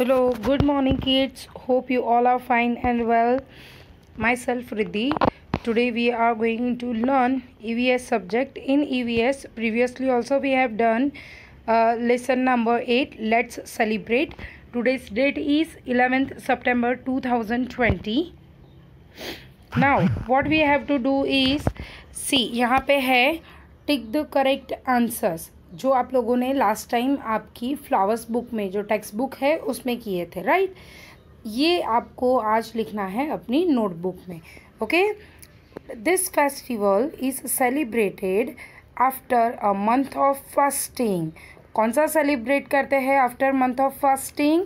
hello good morning kids hope you all are fine and well myself Riddhi today we are going to learn EVS subject in EVS previously also we have done uh, lesson number 8 let's celebrate today's date is 11th September 2020 now what we have to do is see यहाँ पे है tick the correct जो आप लोगों ने last time आपकी flowers book में जो टेक्स्ट बुक है उसमें किए थे राइट ये आपको आज लिखना है अपनी नोटबुक में okay this festival is celebrated after a month of fasting कौन सा सेलिब्रेट करते हैं आफ्टर मंथ ऑफ फास्टिंग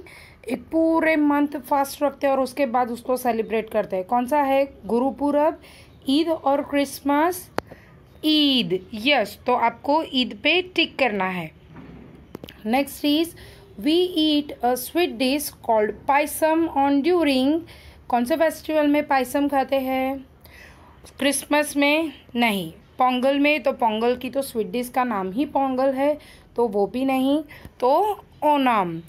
एक पूरे मंथ फास्ट रखते हैं और उसके बाद उसको सेलिब्रेट करते हैं कौन सा है गुरुपूरब ईद और क्रिसमस ईद यस तो आपको ईद पे टिक करना है next is we eat a sweet dish called payasam on during कौन से फेस्टिवल में पाइसम खाते हैं क्रिसमस में नहीं पोंगल में तो पोंगल की तो स्वीट डिश का नाम ही पोंगल है तो वो भी नहीं तो ओनम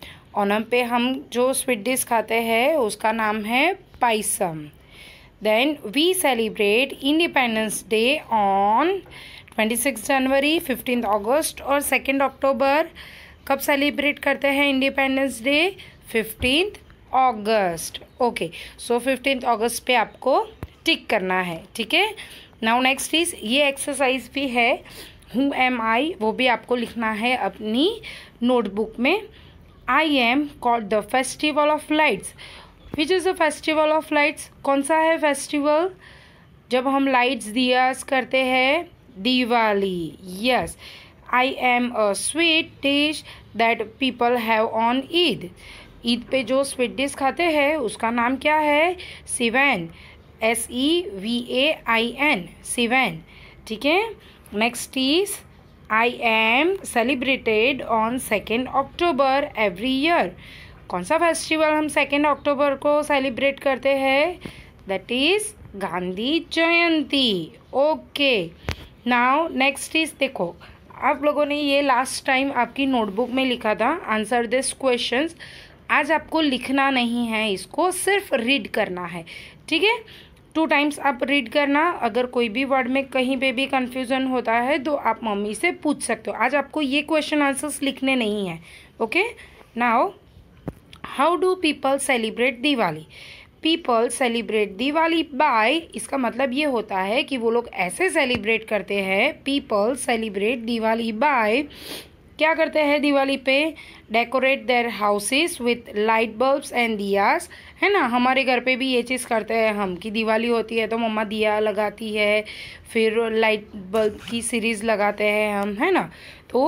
ओनम पे हम जो स्वीट डिश खाते हैं उसका नाम है payasam Then we celebrate Independence Day on 26 January 15 August और 2nd अक्टूबर कब सेलिब्रेट करते हैं Independence Day 15 August okay so fifteenth August पे आपको टिक करना है ठीक है नाउ नेक्स्ट इज ये एक्सरसाइज भी है हु एम आई वो भी आपको लिखना है अपनी नोटबुक में I am called the festival of lights which is a festival of lights कौन सा है फेस्टिवल जब हम लाइट्स दियास करते हैं Diwali yes I am a sweet dish that people have on Eid Eid पे जो स्वीट डिश खाते हैं उसका नाम क्या है sevain S E V A I N sevain ठीक है next is I am celebrated on second October every year कौन सा फेस्टिवल हम सेकेंड अक्टूबर को सेलिब्रेट करते हैं that is Gandhi Jayanti okay now next is देखो आप लोगों ने ये लास्ट टाइम आपकी नोटबुक में लिखा था आंसर दिस क्वेश्चंस आज आपको लिखना नहीं है इसको सिर्फ रीड करना है ठीक है टू टाइम्स आप रीड करना अगर कोई भी वर्ड में कहीं पे भी कन्फ्यूज़न होता है तो आप मम्मी से पूछ सकते हो आज आपको ये क्वेश्चन आंसर्स लिखने नहीं है okay now how do people celebrate Diwali people celebrate Diwali by इसका मतलब ये होता है कि वो लोग ऐसे सेलिब्रेट करते हैं पीपल सेलिब्रेट दिवाली बाय क्या करते हैं दिवाली पे decorate their houses with light bulbs and diyas है ना हमारे घर पे भी ये चीज़ करते हैं हम कि दिवाली होती है तो मम्मा दिया लगाती है फिर लाइट बल्ब की सीरीज़ लगाते हैं हम है ना तो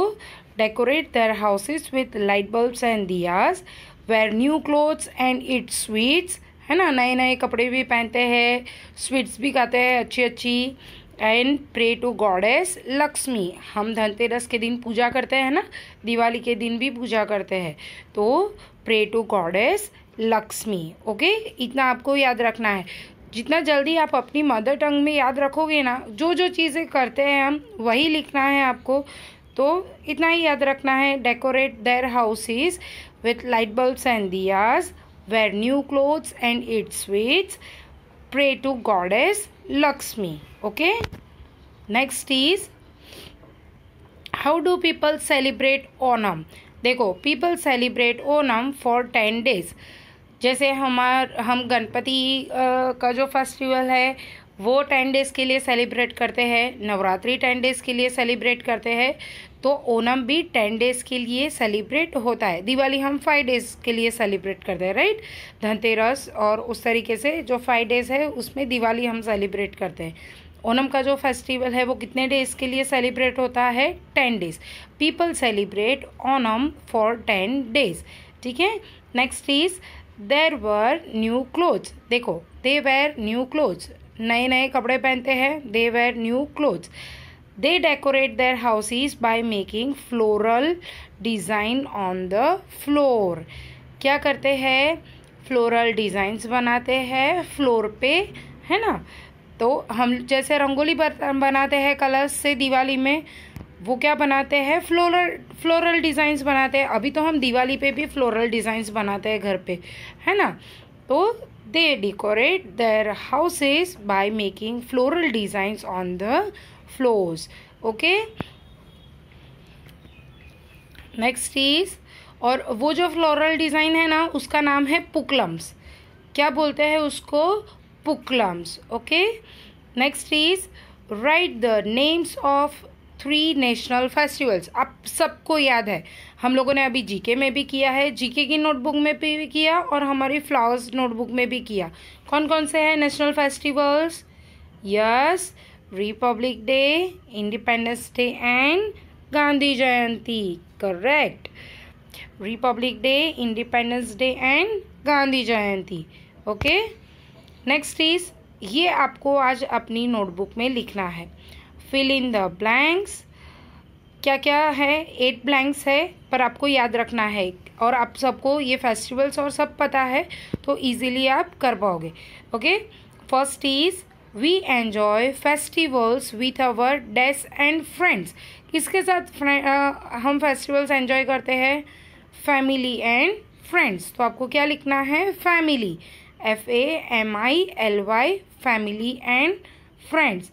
decorate their houses with light bulbs and diyas wear new clothes and eat sweets है ना नए नए कपड़े भी पहनते हैं स्वीट्स भी खाते हैं अच्छी अच्छी and pray to goddess Lakshmi हम धनतेरस के दिन पूजा करते हैं ना दिवाली के दिन भी पूजा करते हैं तो pray to goddess Lakshmi okay इतना आपको याद रखना है जितना जल्दी आप अपनी मदर टंग में याद रखोगे ना जो जो चीज़ें करते हैं हम वही लिखना है आपको तो इतना ही याद रखना है decorate their houses with light bulbs and diyas, wear new clothes and eat sweets, pray to goddess Lakshmi. Okay. Next is how do people celebrate Onam? देखो people celebrate Onam for ten days जैसे हमार हम गणपति का जो festival है वो ten days के लिए सेलिब्रेट करते हैं नवरात्रि टेन डेज़ के लिए सेलिब्रेट करते हैं तो ओनम भी टेन डेज के लिए सेलिब्रेट होता है दिवाली हम फाइव डेज के लिए सेलिब्रेट करते हैं राइट धनतेरस और उस तरीके से जो फाइव डेज है उसमें दिवाली हम सेलिब्रेट करते हैं ओनम का जो फेस्टिवल है वो कितने डेज के लिए सेलिब्रेट होता है ten days people celebrate Onam for ten days ठीक है next is they wear new cloth देखो दे वेर न्यू क्लोथ नए नए कपड़े पहनते हैं they wear new clothes They decorate their houses by making floral design on the floor. क्या करते हैं फ्लोरल डिज़ाइंस बनाते हैं फ्लोर पे है ना तो हम जैसे रंगोली बनाते हैं कलर्स से दिवाली में वो क्या बनाते हैं फ्लोरल फ्लोरल डिज़ाइंस बनाते हैं अभी तो हम दिवाली पे भी फ्लोरल डिज़ाइंस बनाते हैं घर पे है ना तो they decorate their houses by making floral designs on the flows okay next is और वो जो फ्लोरल डिज़ाइन है ना उसका नाम है पुकलम्स क्या बोलते हैं उसको pookalams okay next is write the names of three national festivals आप सबको याद है हम लोगों ने अभी जीके में भी किया है जीके की नोटबुक में भी किया और हमारी फ्लावर्स नोटबुक में भी किया कौन कौन से हैं national festivals yes Republic Day Independence Day and Gandhi Jayanti correct Republic Day Independence Day and Gandhi Jayanti okay next is ये आपको आज अपनी नोटबुक में लिखना है फिल इन द ब्लैंक्स क्या क्या है एट ब्लैंक्स है पर आपको याद रखना है और आप सबको ये फेस्टिवल्स और सब पता है तो इजीली आप कर पाओगे okay first is we enjoy festivals with our डेस एंड फ्रेंड्स किसके साथ आ, हम फेस्टिवल्स एन्जॉय करते हैं फैमिली एंड फ्रेंड्स तो आपको क्या लिखना है family F A M I L Y family and friends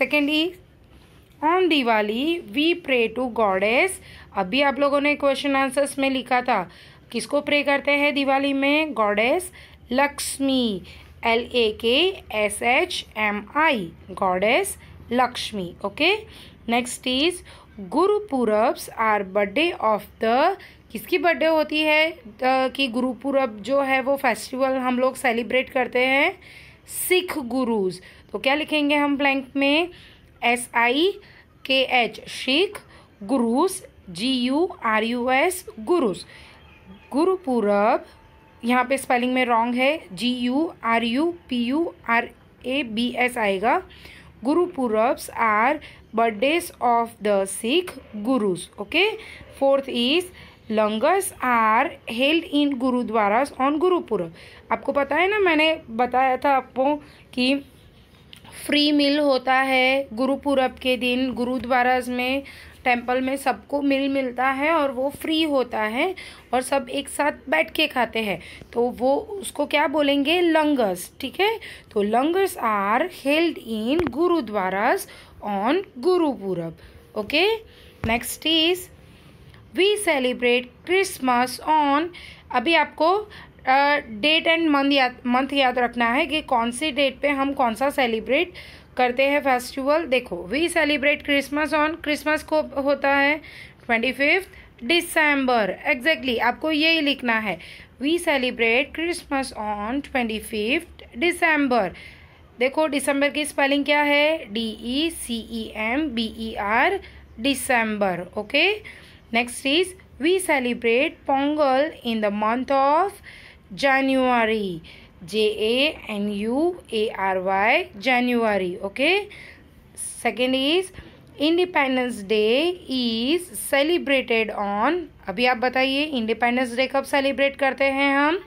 Second is on Diwali we pray to goddess अभी आप लोगों ने क्वेश्चन आंसर्स में लिखा था किसको प्रे करते हैं दिवाली में goddess Lakshmi L A K S H M I goddess Lakshmi okay next is Guru Purabs are birthday of the किसकी बर्थडे होती है कि गुरु पूरब जो है वो फेस्टिवल हम लोग सेलिब्रेट करते हैं सिख गुरुज तो क्या लिखेंगे हम ब्लैंक में S I K H Sikh Gurus G U R U S Gurus Guru Purab यहाँ पे स्पेलिंग में रॉन्ग है G U R U P U R A B S आएगा Guru Purabs are birthdays of the Sikh Gurus okay fourth is langars are held in gurudwara on Gurpurab आपको पता है ना मैंने बताया था आपको कि फ्री मिल होता है गुरुपुरब के दिन गुरुद्वाराज में टेम्पल में सबको मिल मिलता है और वो फ्री होता है और सब एक साथ बैठ के खाते हैं तो वो उसको क्या बोलेंगे लंगर्स ठीक है तो langars are held in gurudwaras on Gurpurab okay next is we celebrate Christmas on अभी आपको डेट एंड मंथ याद मंथ याद रखना है कि कौन सी डेट पे हम कौन सा सेलिब्रेट करते हैं फेस्टिवल देखो we celebrate Christmas on Christmas को होता है ट्वेंटी फिफ्थ डिसम्बर एग्जैक्टली आपको यही लिखना है we celebrate Christmas on twenty fifth December देखो दिसंबर की स्पेलिंग क्या है D E C E M B E R December okay next is we celebrate Pongal in the month of January J A N U A R Y January okay second is Independence Day is celebrated on अभी आप बताइए independence day कब celebrate करते हैं हम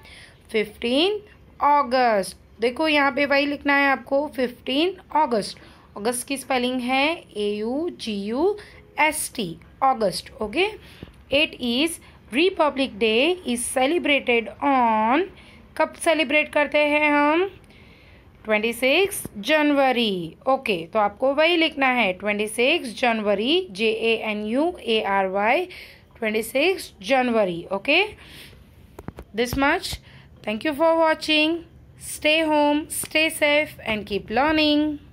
fifteen August देखो यहाँ पे वही लिखना है आपको फिफ्टीन ऑगस्ट ऑगस्ट की स्पेलिंग है A U G U S T August okay it is Republic Day is celebrated on कब सेलिब्रेट करते हैं हम ट्वेंटी सिक्स जनवरी ओके तो आपको वही लिखना है twenty six January J A N U A R Y twenty six January okay this much thank you for watching stay home stay safe and keep learning